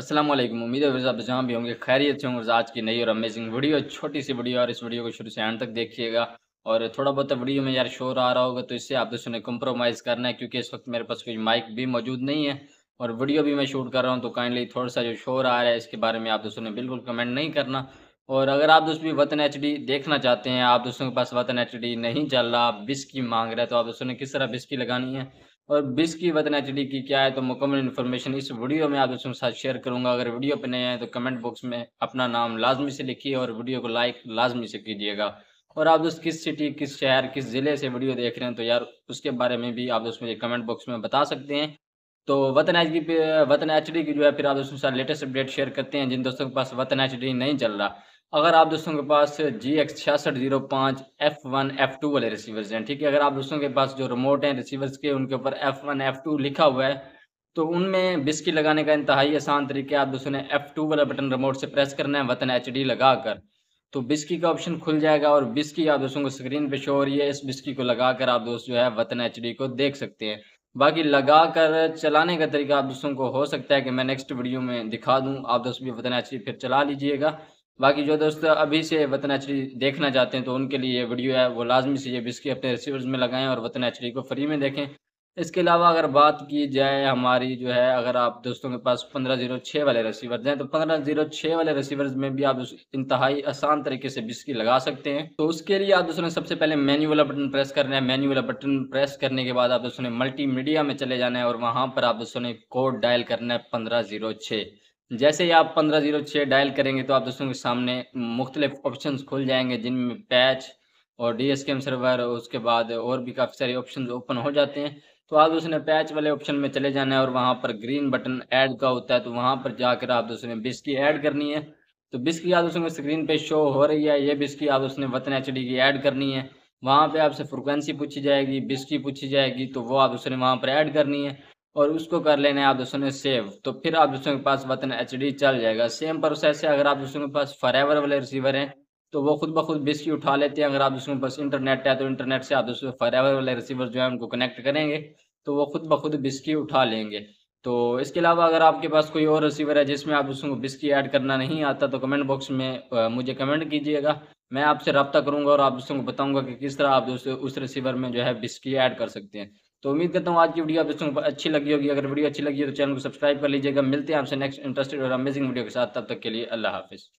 असलम उम्मीद है आप जहाँ भी होंगे खैरियत से होंगे आज की नई और अमेजिंग वीडियो छोटी सी वीडियो और इस वीडियो को शुरू से एंड तक देखिएगा और थोड़ा बहुत वीडियो तो में यार शोर आ रहा होगा तो इससे आप दोस्तों ने कम्प्रोमाइज़ करना है क्योंकि इस वक्त मेरे पास कोई माइक भी मौजूद नहीं है और वीडियो भी मैं शूट कर रहा हूँ तो काइंडली थोड़ा सा जो शोर आ रहा है इसके बारे में आप दोस्तों ने बिल्कुल कमेंट नहीं करना और अगर आप दोस्त भी वतन एच देखना चाहते हैं आप दोस्तों के पास वतन एच नहीं चल रहा बिस्की मांग रहे तो आप दोस्तों ने किस तरह बिस्की लगानी है और बिस की वतन एच की क्या है तो मुकम्मल इन्फॉर्मेशन इस वीडियो में आप दोस्तों के साथ शेयर करूंगा अगर वीडियो पर नए आए तो कमेंट बॉक्स में अपना नाम लाजमी से लिखिए और वीडियो को लाइक लाजमी से कीजिएगा और आप दोस्त किस सिटी किस शहर किस ज़िले से वीडियो देख रहे हैं तो यार उसके बारे में भी आप दोस्त मुझे कमेंट बॉक्स में बता सकते हैं तो वतन एच पे वतन एच की जो है फिर आप दोस्तों के साथ लेटेस्ट अपडेट शेयर करते हैं जिन दोस्तों के पास वतन एच नहीं चल रहा अगर आप दोस्तों के पास जी एक्स छियासठ जीरो पाँच एफ वन एफ टू वाले रिसीवर्स हैं ठीक है अगर आप दोस्तों के पास जो रिमोट हैं रिसीवर्स के उनके ऊपर एफ वन एफ टू लिखा हुआ है तो उनमें बिस्की लगाने का इंतहाई आसान तरीका आप दोस्तों ने एफ टू वाला बटन रिमोट से प्रेस करना है वतन एच डी लगाकर तो बिस्की का ऑप्शन खुल जाएगा और बिस्की आप दोस्तों को स्क्रीन पे शो हो रही है इस बिस्की को लगा कर आप दोस्त जो है वतन एच डी को देख सकते हैं बाकी लगा कर चलाने का तरीका आप दोस्तों को हो सकता है कि मैं नेक्स्ट वीडियो में दिखा दूँ आप दोस्त भी वतन एच डी फिर चला लीजिएगा बाकी जो दोस्त अभी से वतन एचरी देखना चाहते हैं तो उनके लिए ये वीडियो है वो लाजमी से ये बिस्की अपने रिसीवर्स में लगाएं और वतन एचरी को फ्री में देखें इसके अलावा अगर बात की जाए हमारी जो है अगर आप दोस्तों के पास पंद्रह जीरो छः वाले रिसीवर हैं तो पंद्रह जीरो छः वाले रिसीवर्स में भी आप इंतहाई आसान तरीके से बिस्की लगा सकते हैं तो उसके लिए आप दोस्तों ने सबसे पहले मेन्यू वाला बटन प्रेस करना है मेन्यू वाला बटन प्रेस करने के बाद आप दोस्तों ने मल्टी में चले जाना है और वहाँ पर आप दोस्तों ने कोड डायल करना है पंद्रह जीरो छः जैसे ही आप पंद्रह जीरो छः डायल करेंगे तो आप दोस्तों के सामने मुख्तलिफ ऑप्शन खुल जाएंगे जिनमें पैच और D S K M server उसके बाद और भी काफ़ी सारे ऑप्शन ओपन हो जाते हैं तो आप दोस्तों ने पैच वाले ऑप्शन में चले जाना है और वहाँ पर ग्रीन बटन ऐड का होता है तो वहाँ पर जाकर आप दोस्तों ने बिस्की ऐड करनी है तो बिस्की आप दोस्तों स्क्रीन पे शो हो रही है ये बिस्की आप दोस्तों ने वतन एच की ऐड करनी है वहाँ पे आपसे फ्रिक्वेंसी पूछी जाएगी बिस्की पूछी जाएगी तो वो आप उसने वहाँ पर ऐड करनी है और उसको कर लेना है आप दोस्तों ने सेव तो फिर आप दोस्तों के पास वतन एच चल जाएगा सेम प्रोसेस है अगर आप दोस्तों के पास फॉरएवर वाले रिसीवर हैं तो वो खुद ब खुद बिस्की उठा लेते हैं अगर आप दोस्तों के पास इंटरनेट है तो इंटरनेट से आप दोस्तों फरेवर वाले रिसीवर जो है उनको कनेक्ट करेंगे तो वो खुद ब खुद बिस्की उठा लेंगे तो इसके अलावा अगर आपके पास कोई और रिसीवर है जिसमें आप दोस्तों को बिस्की ऐड करना नहीं आता तो कमेंट बॉक्स में मुझे कमेंट कीजिएगा मैं आपसे रब्ता करूंगा और आप दोस्तों को बताऊंगा कि किस तरह आप दोस्तों उस रिसीवर में जो है बिस्की ऐड कर सकते हैं तो उम्मीद करता हूँ आज की वीडियो आप दोस्तों अच्छी लगी होगी अगर वीडियो अच्छी लगी है तो चैनल को सब्सक्राइब कर लीजिएगा मिलते हैं आपसे नेक्स्ट इंटरेस्टेड और अमेजिंग वीडियो के साथ तब तक के लिए अल्लाह हाफिज़